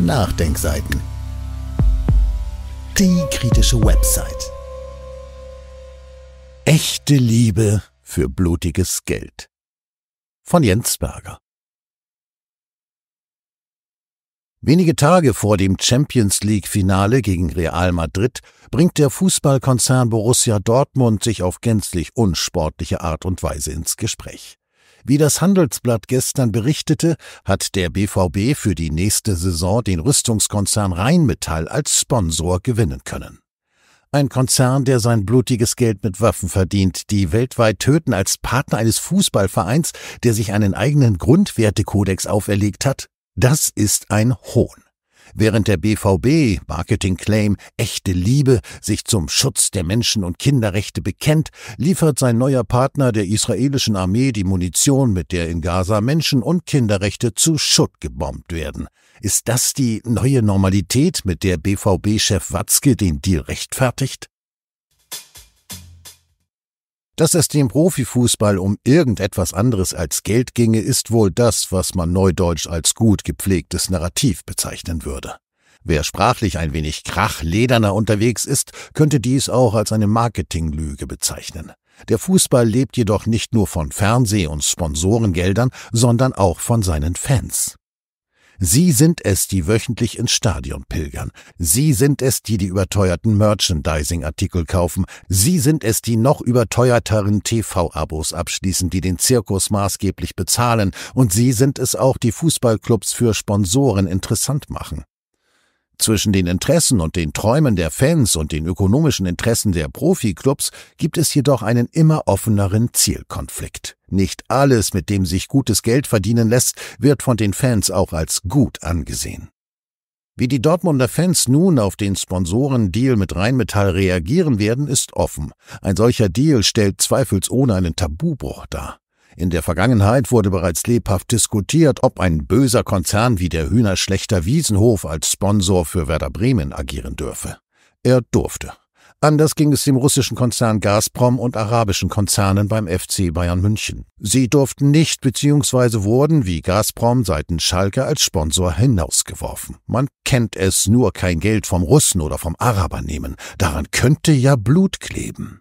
Nachdenkseiten. Die kritische Website. Echte Liebe für blutiges Geld. Von Jens Berger. Wenige Tage vor dem Champions League-Finale gegen Real Madrid bringt der Fußballkonzern Borussia Dortmund sich auf gänzlich unsportliche Art und Weise ins Gespräch. Wie das Handelsblatt gestern berichtete, hat der BVB für die nächste Saison den Rüstungskonzern Rheinmetall als Sponsor gewinnen können. Ein Konzern, der sein blutiges Geld mit Waffen verdient, die weltweit töten, als Partner eines Fußballvereins, der sich einen eigenen Grundwertekodex auferlegt hat, das ist ein Hohn. Während der BVB Marketing-Claim Echte Liebe sich zum Schutz der Menschen- und Kinderrechte bekennt, liefert sein neuer Partner der israelischen Armee die Munition, mit der in Gaza Menschen- und Kinderrechte zu Schutt gebombt werden. Ist das die neue Normalität, mit der BVB-Chef Watzke den Deal rechtfertigt? Dass es dem Profifußball um irgendetwas anderes als Geld ginge, ist wohl das, was man neudeutsch als gut gepflegtes Narrativ bezeichnen würde. Wer sprachlich ein wenig krachlederner unterwegs ist, könnte dies auch als eine Marketinglüge bezeichnen. Der Fußball lebt jedoch nicht nur von Fernseh- und Sponsorengeldern, sondern auch von seinen Fans. Sie sind es, die wöchentlich ins Stadion pilgern. Sie sind es, die die überteuerten Merchandising-Artikel kaufen. Sie sind es, die noch überteuerteren TV-Abos abschließen, die den Zirkus maßgeblich bezahlen. Und Sie sind es auch, die Fußballclubs für Sponsoren interessant machen. Zwischen den Interessen und den Träumen der Fans und den ökonomischen Interessen der Profiklubs gibt es jedoch einen immer offeneren Zielkonflikt. Nicht alles, mit dem sich gutes Geld verdienen lässt, wird von den Fans auch als gut angesehen. Wie die Dortmunder Fans nun auf den Sponsorendeal mit Rheinmetall reagieren werden, ist offen. Ein solcher Deal stellt zweifelsohne einen Tabubruch dar. In der Vergangenheit wurde bereits lebhaft diskutiert, ob ein böser Konzern wie der Hühnerschlechter Wiesenhof als Sponsor für Werder Bremen agieren dürfe. Er durfte. Anders ging es dem russischen Konzern Gazprom und arabischen Konzernen beim FC Bayern München. Sie durften nicht bzw. wurden wie Gazprom seitens Schalke als Sponsor hinausgeworfen. Man kennt es, nur kein Geld vom Russen oder vom Araber nehmen. Daran könnte ja Blut kleben.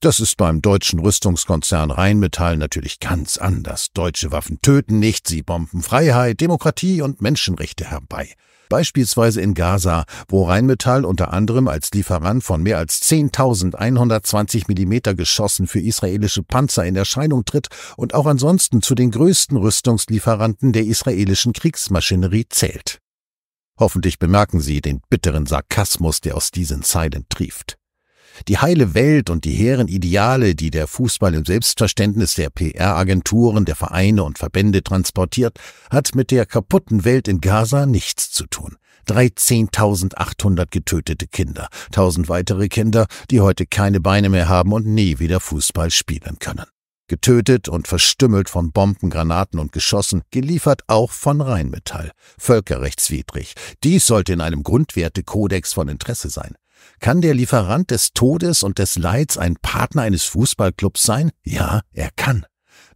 Das ist beim deutschen Rüstungskonzern Rheinmetall natürlich ganz anders. Deutsche Waffen töten nicht, sie bomben Freiheit, Demokratie und Menschenrechte herbei. Beispielsweise in Gaza, wo Rheinmetall unter anderem als Lieferant von mehr als 10.120 mm Geschossen für israelische Panzer in Erscheinung tritt und auch ansonsten zu den größten Rüstungslieferanten der israelischen Kriegsmaschinerie zählt. Hoffentlich bemerken Sie den bitteren Sarkasmus, der aus diesen Zeilen trieft. Die heile Welt und die hehren Ideale, die der Fußball im Selbstverständnis der PR-Agenturen, der Vereine und Verbände transportiert, hat mit der kaputten Welt in Gaza nichts zu tun. 13.800 getötete Kinder, 1000 weitere Kinder, die heute keine Beine mehr haben und nie wieder Fußball spielen können. Getötet und verstümmelt von Bomben, Granaten und Geschossen, geliefert auch von Rheinmetall. Völkerrechtswidrig. Dies sollte in einem Grundwertekodex von Interesse sein. Kann der Lieferant des Todes und des Leids ein Partner eines Fußballclubs sein? Ja, er kann.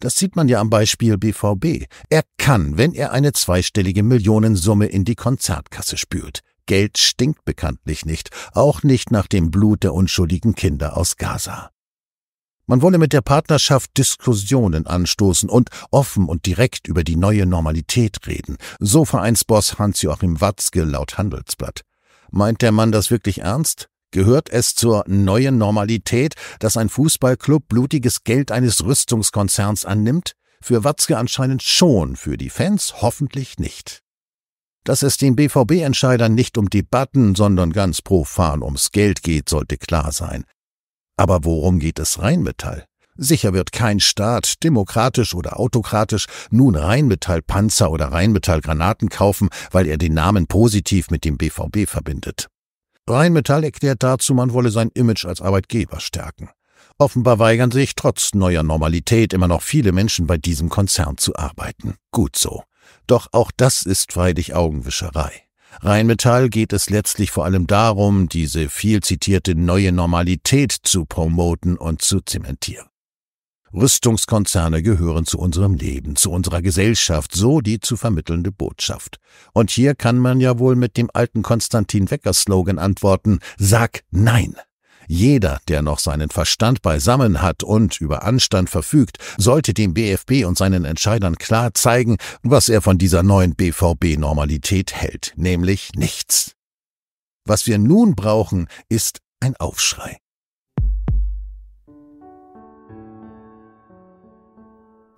Das sieht man ja am Beispiel BVB. Er kann, wenn er eine zweistellige Millionensumme in die Konzertkasse spült. Geld stinkt bekanntlich nicht, auch nicht nach dem Blut der unschuldigen Kinder aus Gaza. Man wolle mit der Partnerschaft Diskussionen anstoßen und offen und direkt über die neue Normalität reden, so Vereinsboss Hans-Joachim Watzke laut Handelsblatt. Meint der Mann das wirklich ernst? Gehört es zur neuen Normalität, dass ein Fußballclub blutiges Geld eines Rüstungskonzerns annimmt? Für Watzke anscheinend schon, für die Fans hoffentlich nicht. Dass es den BVB-Entscheidern nicht um Debatten, sondern ganz profan ums Geld geht, sollte klar sein. Aber worum geht es Rheinmetall? Sicher wird kein Staat, demokratisch oder autokratisch, nun Rheinmetallpanzer oder Rheinmetallgranaten kaufen, weil er den Namen positiv mit dem BVB verbindet. Rheinmetall erklärt dazu, man wolle sein Image als Arbeitgeber stärken. Offenbar weigern sich trotz neuer Normalität immer noch viele Menschen bei diesem Konzern zu arbeiten. Gut so. Doch auch das ist freilich Augenwischerei. Rheinmetall geht es letztlich vor allem darum, diese viel zitierte neue Normalität zu promoten und zu zementieren. Rüstungskonzerne gehören zu unserem Leben, zu unserer Gesellschaft, so die zu vermittelnde Botschaft. Und hier kann man ja wohl mit dem alten Konstantin Wecker Slogan antworten, sag nein. Jeder, der noch seinen Verstand beisammen hat und über Anstand verfügt, sollte dem BFB und seinen Entscheidern klar zeigen, was er von dieser neuen BVB-Normalität hält, nämlich nichts. Was wir nun brauchen, ist ein Aufschrei.